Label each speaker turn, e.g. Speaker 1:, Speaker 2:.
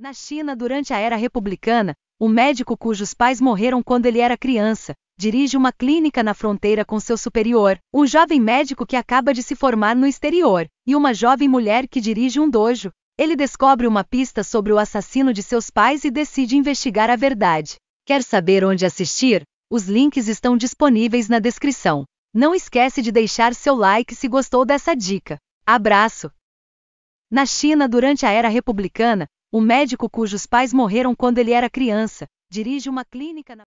Speaker 1: Na China, durante a era republicana, o médico cujos pais morreram quando ele era criança dirige uma clínica na fronteira com seu superior, um jovem médico que acaba de se formar no exterior e uma jovem mulher que dirige um dojo. Ele descobre uma pista sobre o assassino de seus pais e decide investigar a verdade. Quer saber onde assistir? Os links estão disponíveis na descrição. Não esquece de deixar seu like se gostou dessa dica. Abraço! Na China, durante a era republicana, o médico cujos pais morreram quando ele era criança dirige uma clínica na